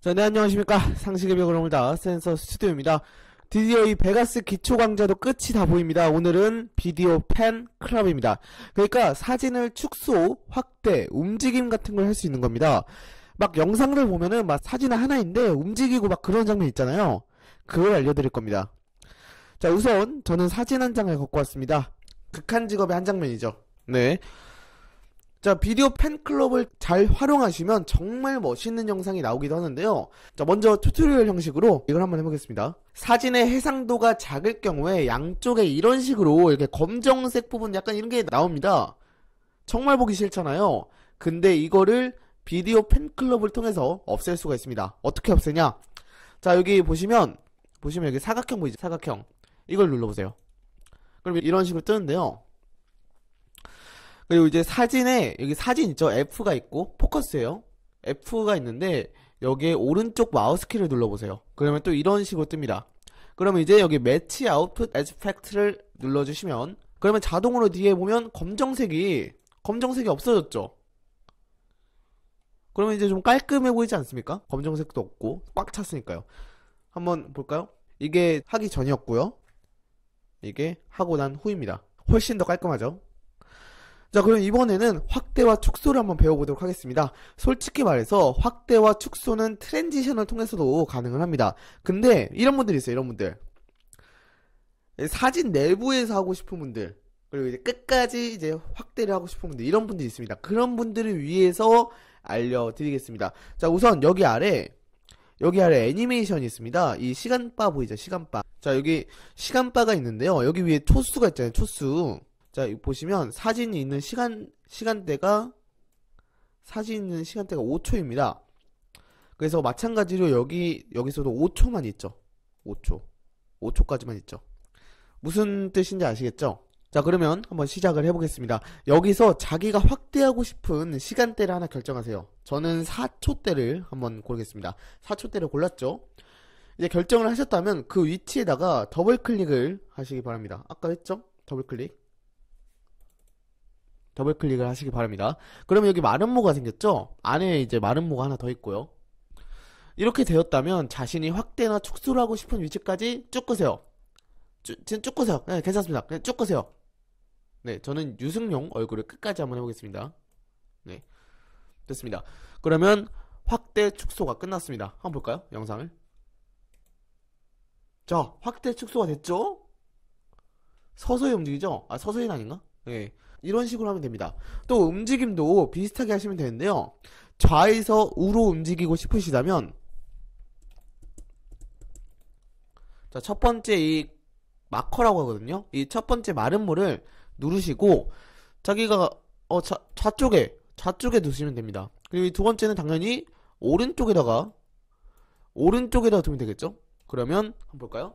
자, 네, 안녕하십니까. 상식의 벽을 옮다 센서 스튜디오입니다. 드디어 이 베가스 기초 강좌도 끝이 다 보입니다. 오늘은 비디오 팬 클럽입니다. 그러니까 사진을 축소, 확대, 움직임 같은 걸 할 수 있는 겁니다. 막영상을 보면은 막 사진 하나인데 움직이고 막 그런 장면 있잖아요. 그걸 알려드릴 겁니다. 자, 우선 저는 사진 한 장을 갖고 왔습니다. 극한 직업의 한 장면이죠. 네. 자, 비디오 팬클럽을 잘 활용하시면 정말 멋있는 영상이 나오기도 하는데요. 자, 먼저 튜토리얼 형식으로 이걸 한번 해보겠습니다. 사진의 해상도가 작을 경우에 양쪽에 이런 식으로 이렇게 검정색 부분 약간 이런 게 나옵니다. 정말 보기 싫잖아요. 근데 이거를 비디오 팬클럽을 통해서 없앨 수가 있습니다. 어떻게 없애냐? 자, 여기 보시면, 보시면 여기 사각형 보이죠? 사각형. 이걸 눌러보세요. 그럼 이런 식으로 뜨는데요. 그리고 이제 사진에 여기 사진 있죠? F가 있고 포커스예요. F가 있는데 여기에 오른쪽 마우스 키를 눌러보세요. 그러면 또 이런 식으로 뜹니다. 그러면 이제 여기 매치 아웃풋 에스펙트를 눌러주시면 그러면 자동으로 뒤에 보면 검정색이 검정색이 없어졌죠. 그러면 이제 좀 깔끔해 보이지 않습니까? 검정색도 없고 꽉 찼으니까요. 한번 볼까요? 이게 하기 전이었고요. 이게 하고 난 후입니다. 훨씬 더 깔끔하죠? 자 그럼 이번에는 확대와 축소를 한번 배워보도록 하겠습니다 솔직히 말해서 확대와 축소는 트랜지션을 통해서도 가능을 합니다 근데 이런 분들이 있어요 이런 분들 사진 내부에서 하고 싶은 분들 그리고 이제 끝까지 이제 확대를 하고 싶은 분들 이런 분들이 있습니다 그런 분들을 위해서 알려드리겠습니다 자 우선 여기 아래 여기 아래 애니메이션이 있습니다 이 시간바 보이죠 시간바 자 여기 시간바가 있는데요 여기 위에 초수가 있잖아요 초수 자, 보시면 사진이 있는 시간, 시간대가, 사진 이 있는 시간대가 5초입니다. 그래서 마찬가지로 여기, 여기서도 5초만 있죠. 5초. 5초까지만 있죠. 무슨 뜻인지 아시겠죠? 자, 그러면 한번 시작을 해보겠습니다. 여기서 자기가 확대하고 싶은 시간대를 하나 결정하세요. 저는 4초대를 한번 고르겠습니다. 4초대를 골랐죠? 이제 결정을 하셨다면 그 위치에다가 더블 클릭을 하시기 바랍니다. 아까 했죠? 더블 클릭. 더블 클릭을 하시기 바랍니다. 그러면 여기 마름모가 생겼죠? 안에 이제 마름모가 하나 더 있고요. 이렇게 되었다면 자신이 확대나 축소를 하고 싶은 위치까지 쭉 끄세요. 쭉, 쭉 끄세요. 네, 괜찮습니다. 그냥 네, 쭉 끄세요. 네, 저는 유승용 얼굴을 끝까지 한번 해보겠습니다. 네, 됐습니다. 그러면 확대 축소가 끝났습니다. 한번 볼까요? 영상을. 자, 확대 축소가 됐죠? 서서히 움직이죠? 아, 서서히 아닌가? 네. 이런 식으로 하면 됩니다. 또 움직임도 비슷하게 하시면 되는데요. 좌에서 우로 움직이고 싶으시다면 자, 첫 번째 이 마커라고 하거든요. 이 첫 번째 마름모를 누르시고 자기가 어, 좌, 좌쪽에 좌쪽에 두시면 됩니다. 그리고 이 두 번째는 당연히 오른쪽에다가 오른쪽에다 두면 되겠죠? 그러면 한번 볼까요?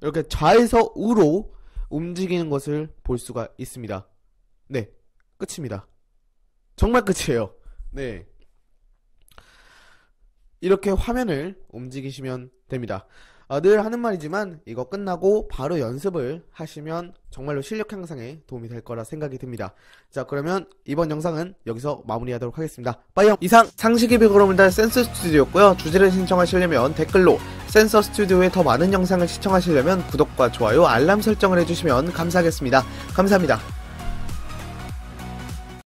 이렇게 좌에서 우로 움직이는 것을 볼 수가 있습니다. 네, 끝입니다. 정말 끝이에요. 네. 이렇게 화면을 움직이시면 됩니다. 아, 늘 하는 말이지만 이거 끝나고 바로 연습을 하시면 정말로 실력 향상에 도움이 될 거라 생각이 듭니다. 자 그러면 이번 영상은 여기서 마무리하도록 하겠습니다. 빠이 이상 상식이 비그룹을 달 센스 스튜디오였고요. 주제를 신청하시려면 댓글로 센서 스튜디오에더 많은 영상을 시청하시려면 구독과 좋아요, 알람 설정을 해주시면 감사하겠습니다. 감사합니다.